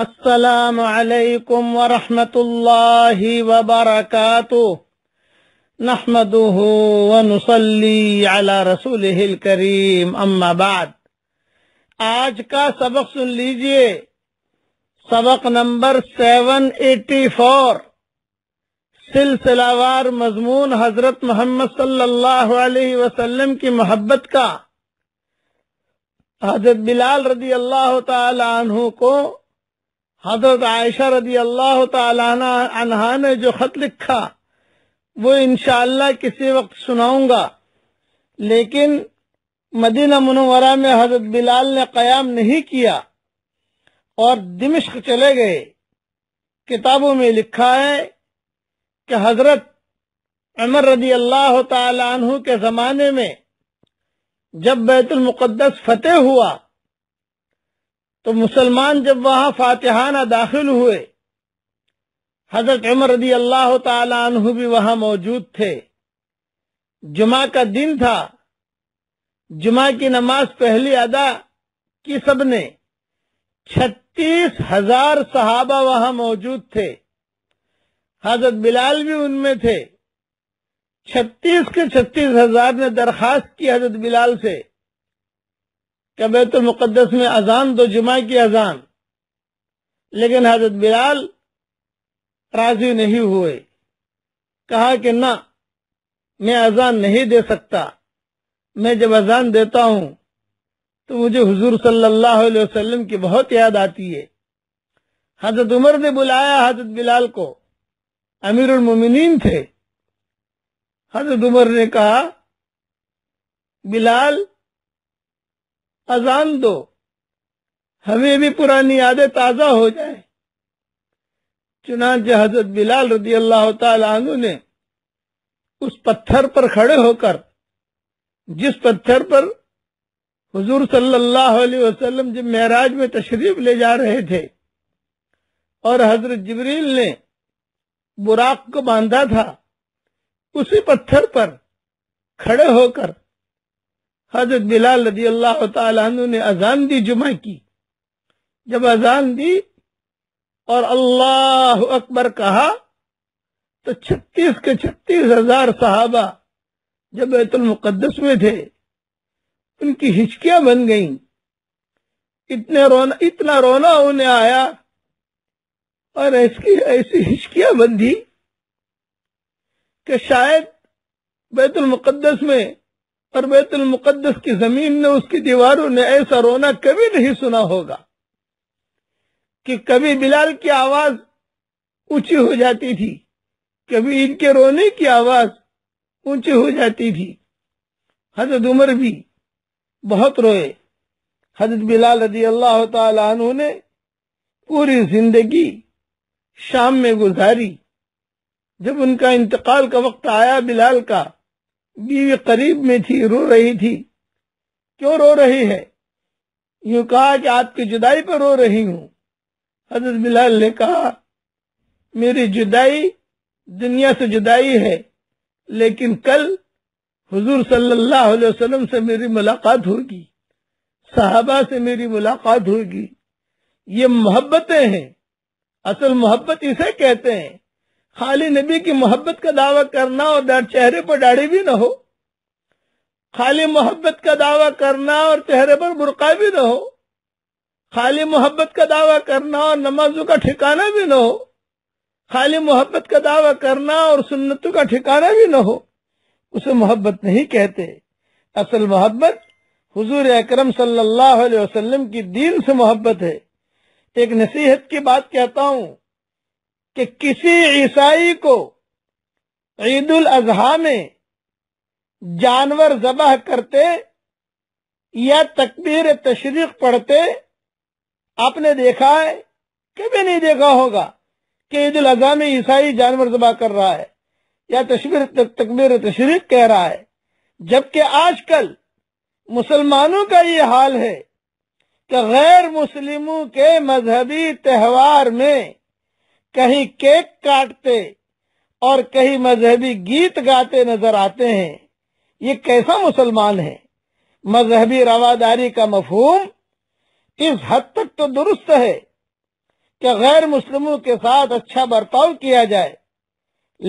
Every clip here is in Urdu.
السلام علیکم ورحمۃ اللہ وبرکاتہ نحمده ونصلي على رسوله الكريم اما بعد آج کا سبق سن لیجئے سبق نمبر 784 سلسلہ وار مضمون حضرت محمد صلی اللہ علیہ وسلم کی محبت کا حضرت بلال رضی اللہ تعالی عنہ کو حضرت عائشہ رضی اللہ تعالیٰ عنہ نے جو خط لکھا وہ انشاءاللہ کسی وقت سناؤں گا لیکن مدینہ منورہ میں حضرت بلال نے قیام نہیں کیا اور دمشق چلے گئے کتابوں میں لکھا ہے کہ حضرت عمر رضی اللہ تعالیٰ عنہ کے زمانے میں جب بیت المقدس فتح ہوا تو مسلمان جب وہاں فاتحانہ داخل ہوئے حضرت عمر رضی اللہ تعالی عنہ بھی وہاں موجود تھے جمعہ کا دن تھا جمعہ کی نماز پہلی ادا کی سب نے چھتیس ہزار صحابہ وہاں موجود تھے حضرت بلال بھی ان میں تھے چھتیس کے چھتیس ہزار نے درخواست کی حضرت بلال سے کہ بیت مقدس میں اذان دو جمعہ کی اذان لیکن حضرت بلال راضی نہیں ہوئے کہا کہ نہ میں اذان نہیں دے سکتا میں جب اذان دیتا ہوں تو مجھے حضور صلی اللہ علیہ وسلم کی بہت یاد آتی ہے حضرت عمر نے بلایا حضرت بلال کو امیر المومنین تھے حضرت عمر نے کہا بلال اذان دو ہمیں بھی پرانی یادیں تازہ ہو جائیں چنانچہ حضرت بلال رضی اللہ تعالی عنہ نے اس پتھر پر کھڑے ہو کر جس پتھر پر حضور صلی اللہ علیہ وسلم جب معراج میں تشریف لے جا رہے تھے اور حضرت جبریل نے براق کو باندھا تھا اسی پتھر پر کھڑے ہو کر حضرت بلال رضی اللہ تعالیٰ عنہ نے اذان دی جمعہ کی جب اذان دی اور اللہ اکبر کہا تو چھتیس کے چھتیس ہزار صحابہ جب بیت المقدس میں تھے ان کی ہچکیاں بن گئیں اتنے رونا اتنا رونا انہیں آیا اور اس کی ایسی ہچکیاں بندھی کہ شاید بیت المقدس میں اور بیت المقدس کی زمین نے اس کی دیواروں نے ایسا رونا کبھی نہیں سنا ہوگا کہ کبھی بلال کی آواز اونچی ہو جاتی تھی کبھی ان کے رونے کی آواز اونچی ہو جاتی تھی حضرت عمر بھی بہت روئے حضرت بلال رضی اللہ تعالی عنہ نے پوری زندگی شام میں گزاری جب ان کا انتقال کا وقت آیا بلال کا بیوی قریب میں تھی رو رہی تھی کیوں رو رہی ہے یوں کہا کہ آپ کی جدائی پر رو رہی ہوں حضرت بلال نے کہا میری جدائی دنیا سے جدائی ہے لیکن کل حضور صلی اللہ علیہ وسلم سے میری ملاقات ہوگی صحابہ سے میری ملاقات ہوگی یہ محبتیں ہیں اصل محبت اسے کہتے ہیں خالی نبی کی محبت کا دعویٰ کرنا اور چہرے پر داڑھی بھی نہ ہو خالی محبت کا دعویٰ کرنا اور چہرے پر برقع بھی نہ ہو خالی محبت کا دعویٰ کرنا اور نمازوں کا ٹھکانہ بھی نہ ہو خالی محبت کا دعویٰ کرنا اور سنتوں کا ٹھکانہ بھی نہ ہو اسے محبت نہیں کہتے اصل محبت حضور اکرم صلی اللہ علیہ وسلم کی دین سے محبت ہے ایک نصیحت کی بات کہتا ہوں کہ کسی عیسائی کو عید الاضحی میں جانور ذبح کرتے یا تکبیر تشریق پڑھتے آپ نے دیکھا ہے کبھی نہیں دیکھا ہوگا کہ عید الاضحی میں عیسائی جانور ذبح کر رہا ہے یا تشبیر تکبیر تشریق کہہ رہا ہے جبکہ آج کل مسلمانوں کا یہ حال ہے کہ غیر مسلموں کے مذہبی تہوار میں کہیں کیک کاٹتے اور کہیں مذہبی گیت گاتے نظر آتے ہیں یہ کیسا مسلمان ہے مذہبی رواداری کا مفہوم اس حد تک تو درست ہے کہ غیر مسلموں کے ساتھ اچھا برتاؤ کیا جائے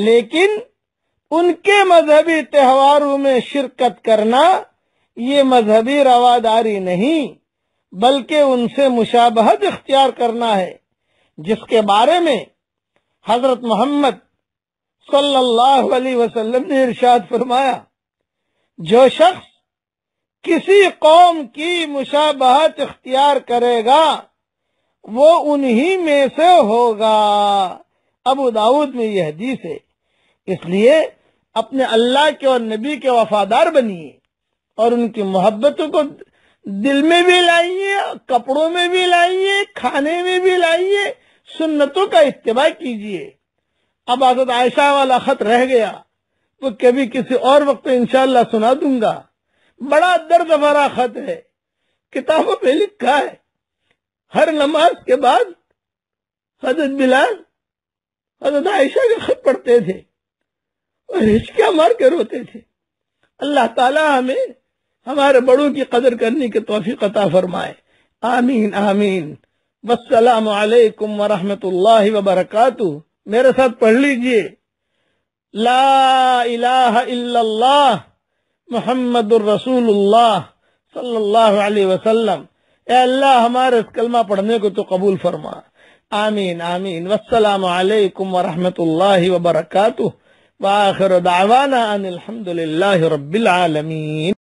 لیکن ان کے مذہبی تہواروں میں شرکت کرنا یہ مذہبی رواداری نہیں بلکہ ان سے مشابہت اختیار کرنا ہے جس کے بارے میں حضرت محمد صلی اللہ علیہ وسلم نے ارشاد فرمایا جو شخص کسی قوم کی مشابہت اختیار کرے گا وہ انہی میں سے ہوگا ابو ابوداؤد میں یہ حدیث ہے اس لیے اپنے اللہ کے اور نبی کے وفادار بنیئے اور ان کی محبتوں کو دل میں بھی لائیے کپڑوں میں بھی لائیے کھانے میں بھی لائیے سنتوں کا اتباع کیجئے اب آزاد عائشہ والا خط رہ گیا تو کبھی کسی اور وقت انشاءاللہ سنا دوں گا بڑا درد ہمارا خط ہے کتابوں پہ لکھا ہے ہر نماز کے بعد حضرت بلال حضرت عائشہ کے خط پڑھتے تھے اور ہچکیاں مار کے روتے تھے اللہ تعالیٰ ہمیں ہمارے بڑوں کی قدر کرنے کے توفیق عطا فرمائے آمین آمین والسلام علیکم ورحمت اللہ وبرکاتہ میرے ساتھ پڑھ لیجئے لا الہ الا اللہ محمد الرسول اللہ صلی اللہ علیہ وسلم اے اللہ ہمارے اس کلمہ پڑھنے کو تو قبول فرما آمین آمین والسلام علیکم ورحمت اللہ وبرکاتہ وآخر دعوانا ان الحمدللہ رب العالمین